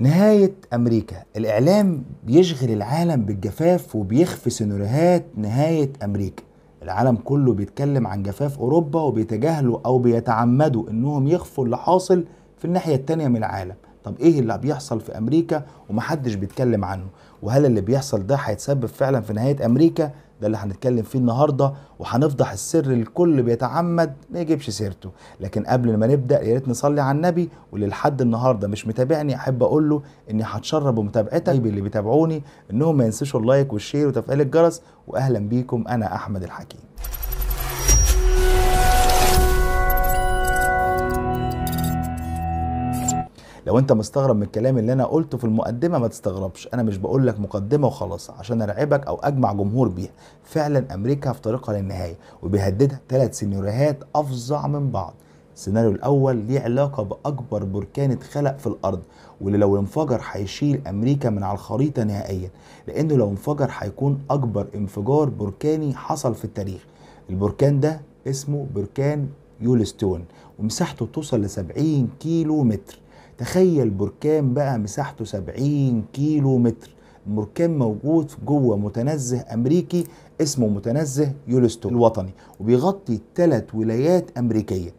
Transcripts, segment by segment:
نهاية أمريكا الإعلام بيشغل العالم بالجفاف وبيخفي سيناريوهات نهاية أمريكا العالم كله بيتكلم عن جفاف أوروبا وبيتجاهلوا أو بيتعمدوا إنهم يخفوا اللي حاصل في الناحية التانية من العالم طب إيه اللي بيحصل في أمريكا ومحدش بيتكلم عنه وهل اللي بيحصل ده هيتسبب فعلا في نهاية أمريكا ده اللي هنتكلم فيه النهارده وهنفضح السر الكل بيتعمد ما يجيبش سيرته لكن قبل ما نبدا يا ريت نصلي على النبي واللي لحد النهارده مش متابعني احب اقول له اني هتشرب بمتابعتك طيب. اللي بيتابعوني انهم ما ينسوش اللايك والشير وتفعيل الجرس واهلا بيكم انا احمد الحكيم لو انت مستغرب من الكلام اللي انا قلته في المقدمه ما تستغربش انا مش بقول لك مقدمه وخلاص عشان ارعبك او اجمع جمهور بيها فعلا امريكا في طريقها للنهايه وبيهددها ثلاث سيناريوهات افظع من بعض السيناريو الاول ليه علاقه باكبر بركان اتخلق في الارض واللي لو انفجر هيشيل امريكا من على الخريطه نهائيا لانه لو انفجر هيكون اكبر انفجار بركاني حصل في التاريخ البركان ده اسمه بركان يولستون ومساحته توصل ل 70 كيلو متر تخيل بركان بقى مساحته 70 كيلو متر بركان موجود جوه متنزه امريكي اسمه متنزه يولستون الوطني وبيغطي ثلاث ولايات امريكيه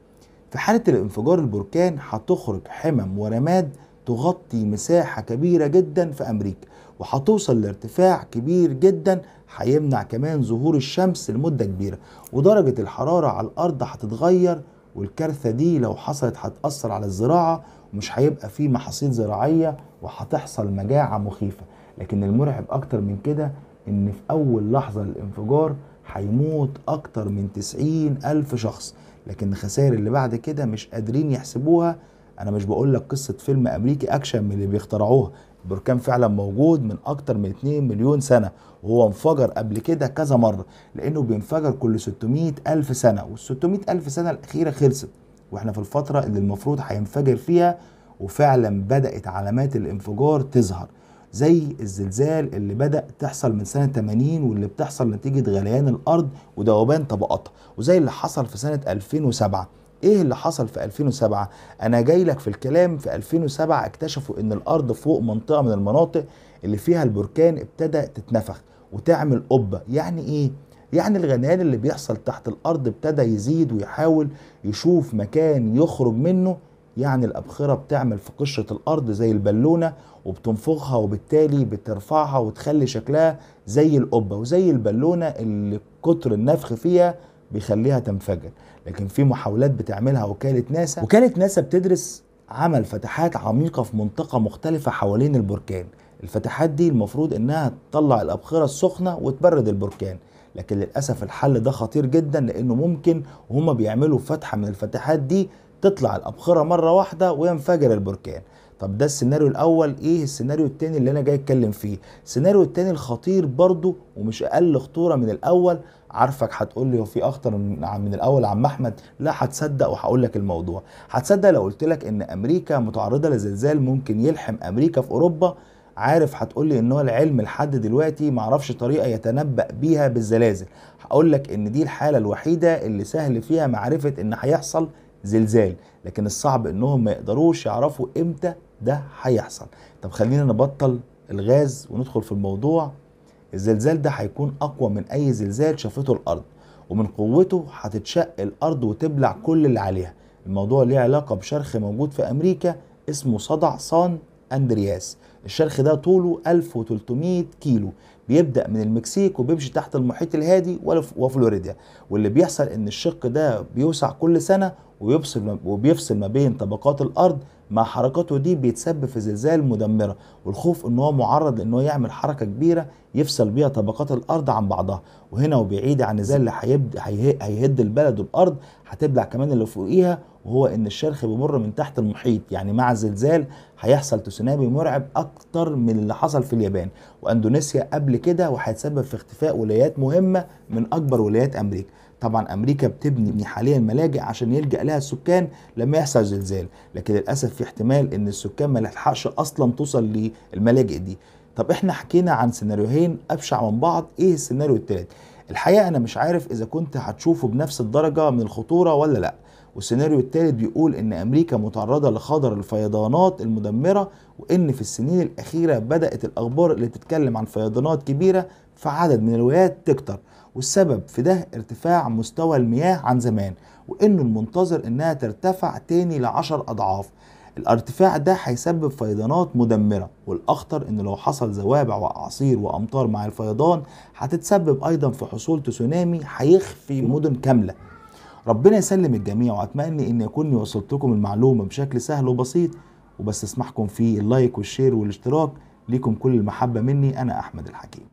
في حاله الانفجار البركان هتخرج حمم ورماد تغطي مساحه كبيره جدا في امريكا وهتوصل لارتفاع كبير جدا هيمنع كمان ظهور الشمس لمده كبيره ودرجه الحراره على الارض هتتغير والكارثه دي لو حصلت هتاثر على الزراعه مش هيبقى فيه محاصيل زراعيه وهتحصل مجاعه مخيفه لكن المرعب اكتر من كده ان في اول لحظه للانفجار هيموت اكتر من تسعين الف شخص لكن الخسائر اللي بعد كده مش قادرين يحسبوها انا مش بقول لك قصه فيلم امريكي اكشن من اللي بيخترعوها البركان فعلا موجود من اكتر من 2 مليون سنه وهو انفجر قبل كده كذا مره لانه بينفجر كل 600 الف سنه وال 600 الف سنه الاخيره خلصت واحنا في الفترة اللي المفروض هينفجر فيها وفعلا بدأت علامات الانفجار تظهر زي الزلزال اللي بدأ تحصل من سنة 80 واللي بتحصل نتيجة غليان الأرض وذوبان طبقاتها وزي اللي حصل في سنة 2007 ايه اللي حصل في 2007 انا جاي لك في الكلام في 2007 اكتشفوا ان الارض فوق منطقه من المناطق اللي فيها البركان ابتدى تتنفخ وتعمل قبه يعني ايه يعني الغليان اللي بيحصل تحت الارض ابتدى يزيد ويحاول يشوف مكان يخرج منه يعني الابخره بتعمل في قشره الارض زي البالونه وبتنفخها وبالتالي بترفعها وتخلي شكلها زي القبه وزي البالونه اللي كتر النفخ فيها بيخليها تنفجر لكن في محاولات بتعملها وكاله ناسا وكاله ناسا بتدرس عمل فتحات عميقه في منطقه مختلفه حوالين البركان الفتحات دي المفروض انها تطلع الابخره السخنه وتبرد البركان لكن للاسف الحل ده خطير جدا لانه ممكن وهما بيعملوا فتحه من الفتحات دي تطلع الابخره مره واحده وينفجر البركان طب ده السيناريو الاول ايه السيناريو التاني اللي انا جاي اتكلم فيه السيناريو التاني الخطير برضه ومش اقل خطوره من الاول عارفك هتقول لي هو في اخطر من, من الاول عم احمد لا هتصدق وهقول لك الموضوع هتصدق لو قلت لك ان امريكا متعرضه لزلزال ممكن يلحم امريكا في اوروبا عارف هتقول لي ان هو العلم لحد دلوقتي معرفش طريقه يتنبأ بيها بالزلازل هقول لك ان دي الحاله الوحيده اللي سهل فيها معرفه ان هيحصل زلزال لكن الصعب انهم ما يقدروش يعرفوا امتى ده هيحصل طب خلينا نبطل الغاز وندخل في الموضوع الزلزال ده هيكون اقوى من اي زلزال شافته الارض ومن قوته هتتشق الارض وتبلع كل اللي عليها الموضوع ليه علاقه بشرخ موجود في امريكا اسمه صدع صان أندرياس الشرخ ده طوله 1300 كيلو بيبدأ من المكسيك وبيمشي تحت المحيط الهادي وفلوريدا واللي بيحصل إن الشق ده بيوسع كل سنة وبيفصل وبيفصل ما بين طبقات الأرض مع حركاته دي بيتسبب في زلزال مدمرة والخوف إن هو معرض لإن هو يعمل حركة كبيرة يفصل بيها طبقات الأرض عن بعضها وهنا وبعيد عن زلزال اللي هيهد البلد والأرض هتبلع كمان اللي فوقيها وهو ان الشرخ بيمر من تحت المحيط يعني مع الزلزال هيحصل تسونامي مرعب اكتر من اللي حصل في اليابان واندونيسيا قبل كده وهيتسبب في اختفاء ولايات مهمه من اكبر ولايات امريكا طبعا امريكا بتبني حاليا ملاجئ عشان يلجا لها السكان لما يحصل زلزال لكن للاسف في احتمال ان السكان ما لحقش اصلا توصل للملاجئ دي طب احنا حكينا عن سيناريوهين ابشع من بعض ايه السيناريو الثالث الحقيقه انا مش عارف اذا كنت هتشوفه بنفس الدرجه من الخطوره ولا لا والسيناريو الثالث بيقول ان امريكا متعرضه لخطر الفيضانات المدمره وان في السنين الاخيره بدات الاخبار اللي بتتكلم عن فيضانات كبيره في عدد من الولايات تكتر والسبب في ده ارتفاع مستوى المياه عن زمان وانه المنتظر انها ترتفع تاني لعشر اضعاف الارتفاع ده هيسبب فيضانات مدمره والاخطر ان لو حصل زوابع واعاصير وامطار مع الفيضان هتتسبب ايضا في حصول تسونامي هيخفي مدن كامله ربنا يسلم الجميع واتمنى اني اكون وصلت لكم المعلومه بشكل سهل وبسيط وبستسمحكم في اللايك والشير والاشتراك ليكم كل المحبه مني انا احمد الحكيم